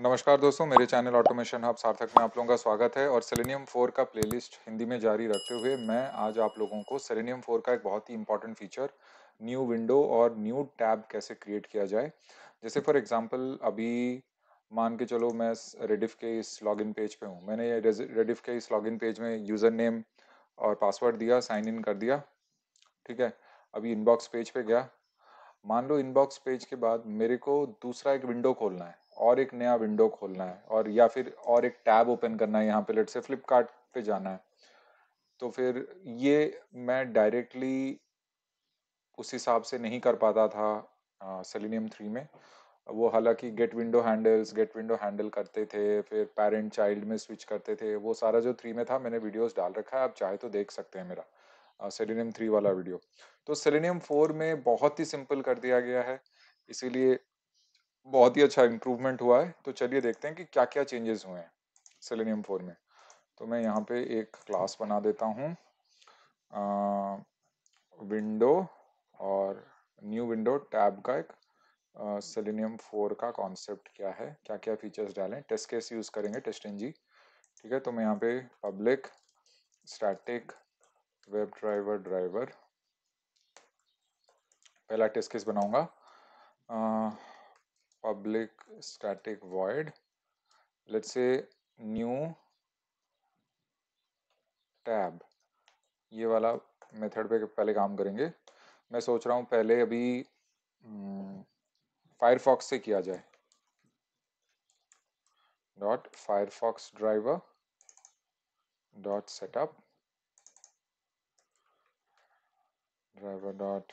नमस्कार दोस्तों मेरे चैनल ऑटोमेशन हब सार्थक में आप लोगों का स्वागत है और सेलेनियम फोर का प्लेलिस्ट हिंदी में जारी रखते हुए मैं आज आप लोगों को सेलेनियम फोर का एक बहुत ही इंपॉर्टेंट फीचर न्यू विंडो और न्यू टैब कैसे क्रिएट किया जाए जैसे फॉर एग्जांपल अभी मान के चलो मैं रेडिफ के इस लॉगिन पेज पे हूँ मैंने रेडिफ के इस लॉगिन पेज में यूज़र नेम और पासवर्ड दिया साइन इन कर दिया ठीक है अभी इनबॉक्स पेज पे गया मान लो इनबॉक्स पेज के बाद मेरे को दूसरा एक विंडो खोलना है और एक नया विंडो खोलना है और या फिर और एक टैब ओपन करना है यहाँ पे लेट से फ्लिपकार्ट पे जाना है तो फिर ये मैं डायरेक्टली उस हिसाब से नहीं कर पाता था सेलिनियम थ्री में वो हालांकि get window handles get window handle करते थे फिर पेरेंट चाइल्ड में स्विच करते थे वो सारा जो थ्री में था मैंने वीडियोस डाल रखा है आप चाहे तो देख सकते हैं मेरा सेलिनियम थ्री वाला वीडियो हम्म। तो सेलिनियम फोर में बहुत ही सिंपल कर दिया गया है इसीलिए बहुत ही अच्छा इम्प्रूवमेंट हुआ है तो चलिए देखते हैं कि क्या क्या चेंजेस हुए हैं सेलेनियम फोर में तो मैं यहाँ पे एक क्लास बना देता हूँ विंडो और न्यू विंडो टैब का एक सेलेनियम फोर का कॉन्सेप्ट क्या है क्या क्या फीचर्स डालें टेस्ट केस यूज़ करेंगे टेस्ट एन जी ठीक है तो मैं यहाँ पे public static web driver driver पहला टेस्ट केस बनाऊंगा static void let's say new tab ये वाला मेथड पे पहले काम करेंगे मैं सोच रहा हूँ पहले अभी फायरफॉक्स हम्म, से किया जाए dot Firefox driver dot setup driver dot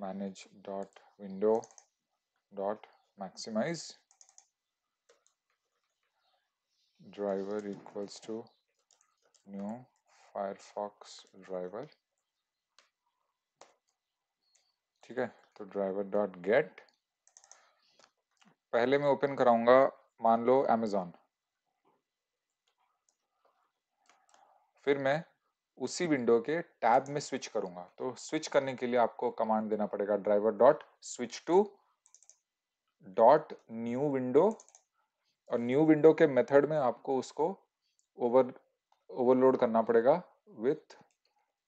manage dot window dot maximize driver equals to new firefox driver ठीक है तो ड्राइवर डॉट गेट पहले मैं ओपन कराऊंगा मान लो amazon फिर मैं उसी विंडो के टैब में स्विच करूंगा तो स्विच करने के लिए आपको कमांड देना पड़ेगा driver dot switch to dot new window और न्यू विंडो के मेथड में आपको उसको ओवर ओवरलोड करना पड़ेगा with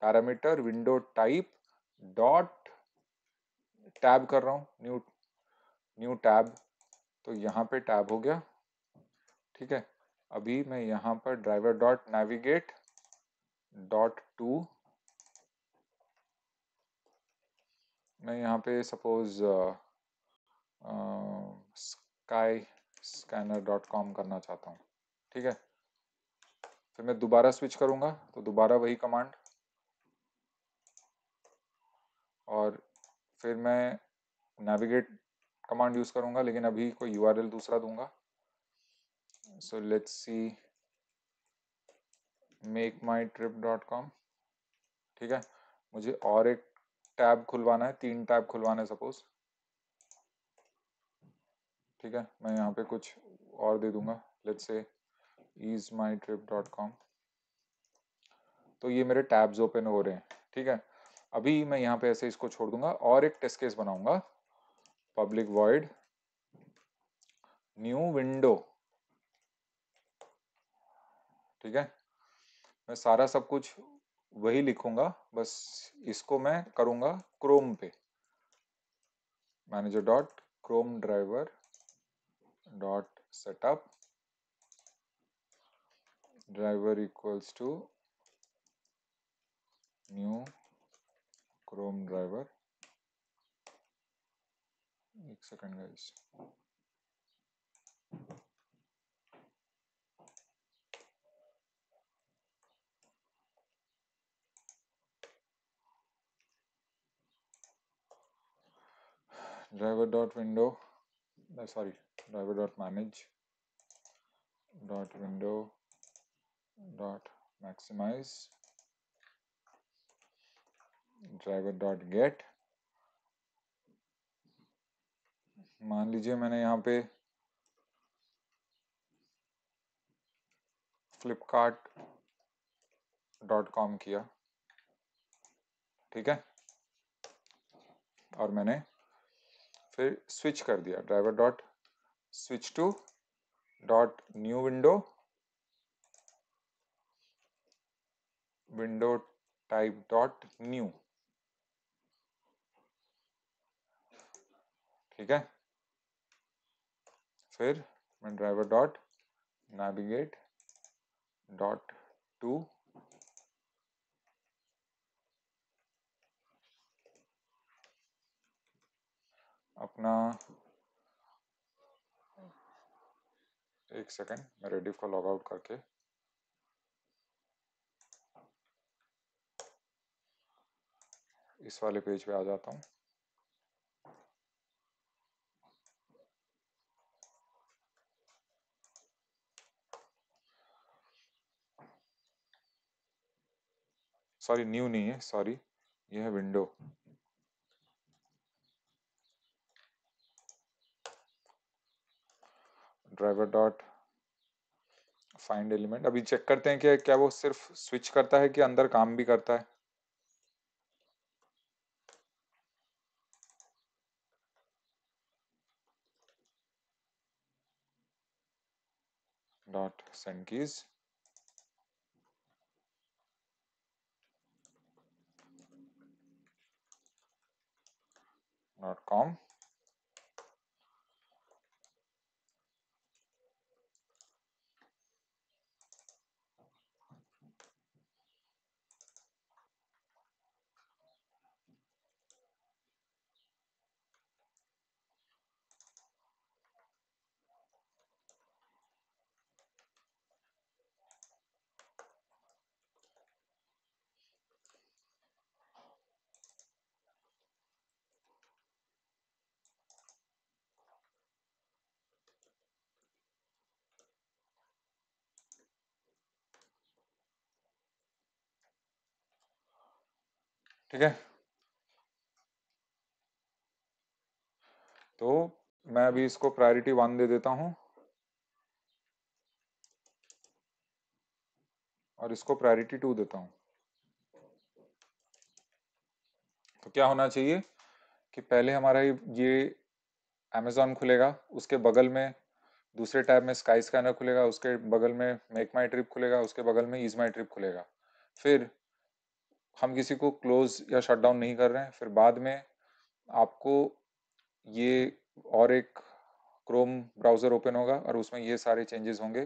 parameter window type dot tab कर रहा हूँ न्यू न्यू टैब तो यहाँ पे टैब हो गया ठीक है अभी मैं यहाँ पर driver dot navigate dot to मैं यहाँ पे suppose uh, Skyscanner dot com करना चाहता हूँ ठीक है फिर मैं दोबारा स्विच करूंगा तो दोबारा वही कमांड और फिर मैं नेविगेट कमांड यूज़ करूंगा लेकिन अभी कोई यूआरएल दूसरा दूंगा so let's see my trip dot com ठीक है मुझे और एक टैब खुलवाना है तीन टैब खुलवाना है सपोज़ ठीक है मैं यहाँ पे कुछ और दे दूंगा let's say my trip dot com तो ये मेरे टैब्स ओपन हो रहे हैं ठीक है अभी मैं यहाँ पे ऐसे इसको छोड़ दूंगा और एक टेस्ट केस बनाऊंगा पब्लिक वॉइड न्यू विंडो ठीक है मैं सारा सब कुछ वही लिखूंगा बस इसको मैं करूंगा क्रोम पे manager dot chrome driver dot setup driver equals to new chrome driver एक second guys driver dot window no, sorry driver dot manage dot window dot maximize driver dot get मान लीजिए मैंने यहाँ पे फ्लिपकार्ट डॉट कॉम किया ठीक है और मैंने फिर स्विच कर दिया driver dot switch to dot new window window type dot new ठीक है फिर मैं driver dot navigate dot to अपना एक सेकेंड मैं रेडिव को लॉग आउट करके इस वाले पेज पे आ जाता हूँ सॉरी न्यू नहीं है सॉरी यह है window driver dot find element अभी चेक करते हैं कि क्या वो सिर्फ स्विच करता है कि अंदर काम भी करता है dot send keys dot com ठीक है तो मैं अभी इसको प्रायोरिटी वन दे देता हूं और इसको प्रायोरिटी टू देता हूं तो क्या होना चाहिए कि पहले हमारा ये अमेजोन खुलेगा उसके बगल में दूसरे टैब में स्काई स्कैनर खुलेगा उसके बगल में मेक माई ट्रिप खुलेगा उसके बगल में ईज माई ट्रिप खुलेगा फिर हम किसी को क्लोज या शट डाउन नहीं कर रहे हैं फिर बाद में आपको ये और एक क्रोम ब्राउज़र ओपन होगा और उसमें ये सारे चेंजेस होंगे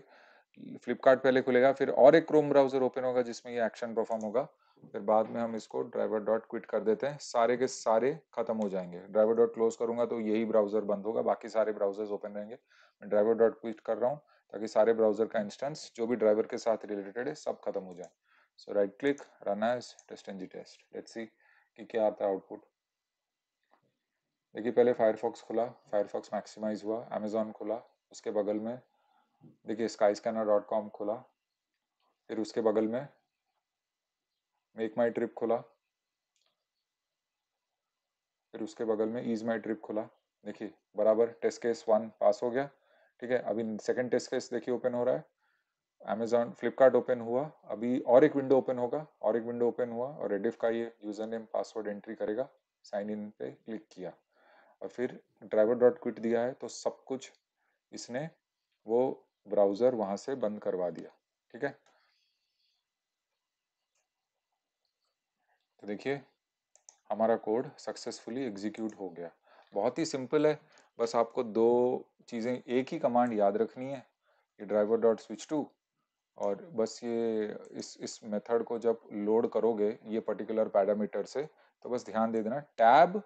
फ्लिपकार्ट पहले खुलेगा फिर और एक क्रोम ब्राउज़र ओपन होगा जिसमें ये एक्शन परफॉर्म होगा फिर बाद में हम इसको ड्राइवर डॉट क्विट कर देते हैं सारे के सारे खत्म हो जाएंगे ड्राइवर डॉट क्लोज करूंगा तो यही ब्राउजर बंद होगा बाकी सारे ब्राउजर्स ओपन रहेंगे मैं ड्राइवर डॉट क्विट कर रहा हूँ ताकि सारे ब्राउजर का इंस्टेंस जो भी ड्राइवर के साथ रिलेटेड है सब खत्म हो जाए so right click run as test ng test let's see कि क्या आता है आउटपुट देखिए पहले फायरफॉक्स खुला फायरफॉक्स मैक्सिमाइज हुआ अमेजोन खुला उसके बगल में देखिए स्काई स्कैनर डॉट कॉम खुला फिर उसके बगल में मेक माई ट्रिप खुला फिर उसके बगल में ईज माई ट्रिप खुला देखिए बराबर टेस्ट केस वन पास हो गया ठीक है अभी सेकंड टेस्ट केस देखिए ओपन हो रहा है अमेजोन फ्लिपकार्ट ओपन हुआ अभी और एक विंडो ओपन होगा और एक विंडो ओपन हुआ और रेडिफ का ये यूजर नेम पासवर्ड एंट्री करेगा साइन इन पे क्लिक किया और फिर ड्राइवर डॉट क्विट दिया है तो सब कुछ इसने वो ब्राउज़र वहां से बंद करवा दिया ठीक है तो देखिए हमारा कोड सक्सेसफुली एग्जीक्यूट हो गया बहुत ही सिंपल है बस आपको दो चीज़ें एक ही कमांड याद रखनी है ये ड्राइवर डॉट स्विच टू और बस ये इस इस मेथड को जब लोड करोगे ये पर्टिकुलर पैरामीटर से तो बस ध्यान दे देना टैब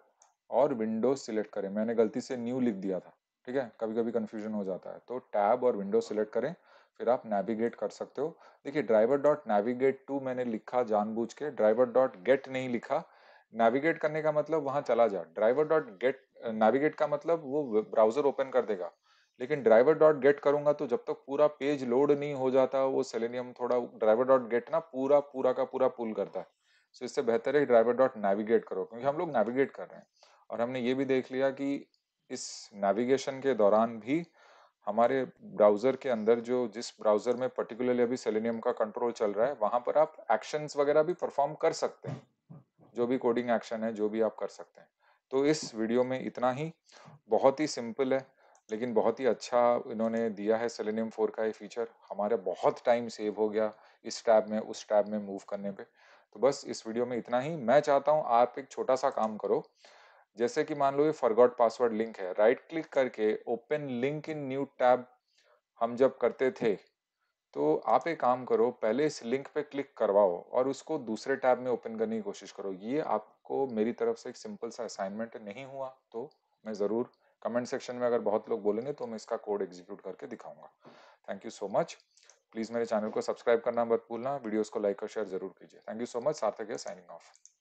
और विंडो सिलेक्ट करें मैंने गलती से न्यू लिख दिया था ठीक है कभी कभी कन्फ्यूजन हो जाता है तो टैब और विंडो सिलेक्ट करें फिर आप नेविगेट कर सकते हो देखिए ड्राइवर डॉट नेविगेट टू मैंने लिखा जानबूझ के ड्राइवर डॉट गेट नहीं लिखा नेविगेट करने का मतलब वहां चला जा ड्राइवर डॉट गेट नेविगेट का मतलब वो ब्राउजर ओपन कर देगा लेकिन ड्राइवर डॉट गेट करूंगा तो जब तक पूरा पेज लोड नहीं हो जाता वो सेलेनियम थोड़ा ड्राइवर डॉट गेट ना पूरा पूरा का पूरा पुल करता है सो इससे बेहतर है ड्राइवर डॉट नेविगेट करो क्योंकि हम लोग नेविगेट कर रहे हैं और हमने ये भी देख लिया कि इस नेविगेशन के दौरान भी हमारे ब्राउजर के अंदर जो जिस ब्राउजर में पर्टिकुलरली अभी सेलेनियम का कंट्रोल चल रहा है वहां पर आप एक्शंस वगैरह भी परफॉर्म कर सकते हैं जो भी कोडिंग एक्शन है जो भी आप कर सकते हैं तो इस वीडियो में इतना ही बहुत ही सिंपल है लेकिन बहुत ही अच्छा इन्होंने दिया है सेलेनियम फोर का ये फीचर हमारा बहुत टाइम सेव हो गया इस टैब में उस टैब में मूव करने पे तो बस इस वीडियो में इतना ही मैं चाहता हूँ आप एक छोटा सा काम करो जैसे कि मान लो ये फॉरगॉट पासवर्ड लिंक है राइट क्लिक करके open link in new tab हम जब करते थे तो आप एक काम करो पहले इस लिंक पे क्लिक करवाओ और उसको दूसरे टैब में ओपन करने की कोशिश करो ये आपको मेरी तरफ से एक सिंपल सा असाइनमेंट नहीं हुआ तो मैं ज़रूर कमेंट सेक्शन में अगर बहुत लोग बोलेंगे तो मैं इसका कोड एग्जीक्यूट करके दिखाऊंगा thank you so much please मेरे चैनल को सब्सक्राइब करना मत भूलना वीडियोस को लाइक और शेयर जरूर कीजिए thank you so much Sarthak signing of